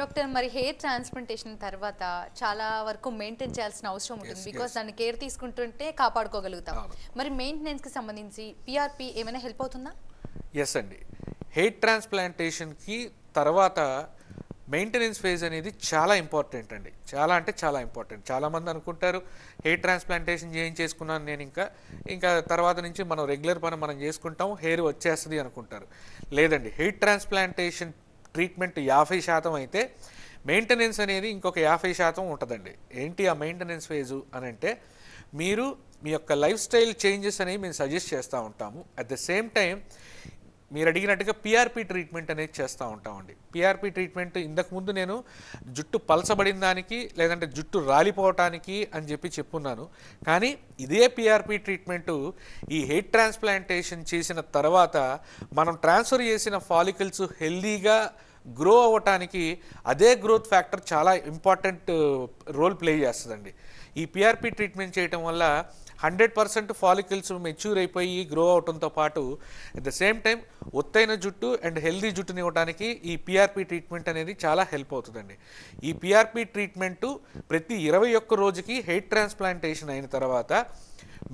doctor మరి hair transplantation తర్వాత చాలా వరకు మెయింటైన్ చేయాల్సిన అవసరం ఉంటుంది బికాస్ దాన్ని కేర్ తీసుకుంటుంటే కాపాడుకోగలుగుతాం మరి కి సంబంధించి పిఆర్పి ఏమైనా హెల్ప్ అవుతుందా ఎస్ అండి హెయిర్ ట్రాన్స్ప్లాంటేషన్కి తర్వాత మెయింటెనెన్స్ ఫేజ్ అనేది చాలా ఇంపార్టెంట్ అండి చాలా అంటే చాలా ఇంపార్టెంట్ చాలామంది అనుకుంటారు హెయిర్ ట్రాన్స్ప్లాంటేషన్ చేసుకున్నాను నేను ఇంకా ఇంకా తర్వాత నుంచి మనం రెగ్యులర్ పని మనం చేసుకుంటాం హెయిర్ వచ్చేస్తుంది అనుకుంటారు లేదండి హెయిర్ ట్రాన్స్ప్లాంటేషన్ ట్రీట్మెంట్ యాభై శాతం అయితే మెయింటెనెన్స్ అనేది ఇంకొక యాభై శాతం ఉంటుందండి ఏంటి ఆ మెయింటెనెన్స్ ఫేజు అని అంటే మీరు మీ యొక్క లైఫ్ స్టైల్ చేంజెస్ అనేవి మేము సజెస్ట్ చేస్తూ ఉంటాము అట్ ద సేమ్ టైం మీరు అడిగినట్టుగా పిఆర్పి ట్రీట్మెంట్ అనేది చేస్తూ ఉంటామండి పిఆర్పి ట్రీట్మెంట్ ఇంతకుముందు నేను జుట్టు పలసబడిన దానికి లేదంటే జుట్టు రాలిపోవటానికి అని చెప్పి చెప్పున్నాను కానీ ఇదే పిఆర్పి ట్రీట్మెంటు ఈ హెయిట్ ట్రాన్స్ప్లాంటేషన్ చేసిన తర్వాత మనం ట్రాన్స్ఫర్ చేసిన ఫాలికల్స్ హెల్దీగా గ్రో అవ్వటానికి అదే గ్రోత్ ఫ్యాక్టర్ చాలా ఇంపార్టెంట్ రోల్ ప్లే చేస్తుందండి ఈ పిఆర్పి ట్రీట్మెంట్ చేయటం వల్ల హండ్రెడ్ పర్సెంట్ ఫాలికల్స్ మెచ్యూర్ అయిపోయి గ్రో అవటంతో పాటు అట్ ద సేమ్ టైం ఒత్తైన జుట్టు అండ్ హెల్దీ జుట్టుని ఇవ్వడానికి ఈ పిఆర్పి ట్రీట్మెంట్ అనేది చాలా హెల్ప్ అవుతుందండి ఈ పిఆర్పి ట్రీట్మెంటు ప్రతి ఇరవై ఒక్క రోజుకి హెయిర్ ట్రాన్స్ప్లాంటేషన్ అయిన తర్వాత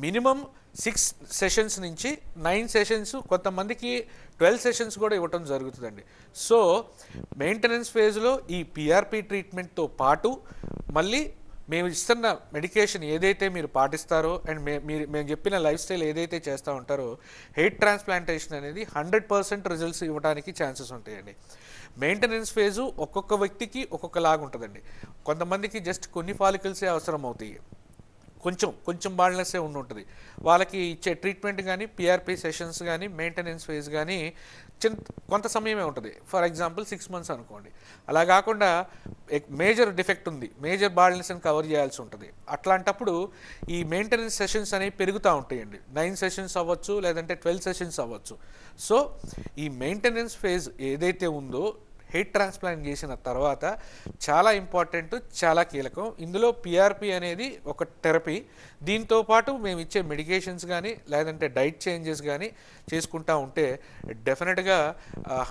మినిమం సిక్స్ సెషన్స్ నుంచి నైన్ సెషన్స్ కొంతమందికి ట్వెల్వ్ సెషన్స్ కూడా ఇవ్వటం జరుగుతుందండి సో మెయింటెనెన్స్ ఫేజ్లో ఈ పిఆర్పి ట్రీట్మెంట్తో పాటు మళ్ళీ మేము ఇస్తున్న మెడికేషన్ ఏదైతే మీరు పాటిస్తారో అండ్ మే మీరు మేము చెప్పిన లైఫ్ స్టైల్ ఏదైతే చేస్తూ ఉంటారో హెయిర్ ట్రాన్స్ప్లాంటేషన్ అనేది హండ్రెడ్ పర్సెంట్ రిజల్ట్స్ ఇవ్వడానికి ఛాన్సెస్ ఉంటాయండి మెయింటెనెన్స్ ఫేజు ఒక్కొక్క వ్యక్తికి ఒక్కొక్కలాగా ఉంటుందండి కొంతమందికి జస్ట్ కొన్ని ఫాలికల్సే అవసరం అవుతాయి కొంచెం కొంచెం వాళ్ళసే ఉండి ఉంటుంది వాళ్ళకి ఇచ్చే ట్రీట్మెంట్ కానీ పిఆర్పి సెషన్స్ కానీ మెయింటెనెన్స్ ఫేజ్ కానీ చిన్న కొంత సమయమే ఉంటుంది ఫర్ ఎగ్జాంపుల్ సిక్స్ మంత్స్ అనుకోండి అలా కాకుండా మేజర్ డిఫెక్ట్ ఉంది మేజర్ బాల్నెస్ని కవర్ చేయాల్సి ఉంటుంది అట్లాంటప్పుడు ఈ మెయింటెనెన్స్ సెషన్స్ అనేవి పెరుగుతూ ఉంటాయండి నైన్ సెషన్స్ అవ్వచ్చు లేదంటే ట్వెల్వ్ సెషన్స్ అవ్వచ్చు సో ఈ మెయింటెనెన్స్ ఫేజ్ ఏదైతే ఉందో హెయిట్ ట్రాన్స్ప్లాంట్ చేసిన తర్వాత చాలా ఇంపార్టెంట్ చాలా కీలకం ఇందులో పిఆర్పి అనేది ఒక థెరపీ దీంతో పాటు మేము ఇచ్చే మెడికేషన్స్ కానీ లేదంటే డైట్ చేంజెస్ కానీ చేసుకుంటా ఉంటే డెఫినెట్గా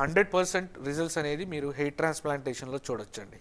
హండ్రెడ్ పర్సెంట్ రిజల్ట్స్ అనేది మీరు హెయిట్ ట్రాన్స్ప్లాంటేషన్లో చూడొచ్చండి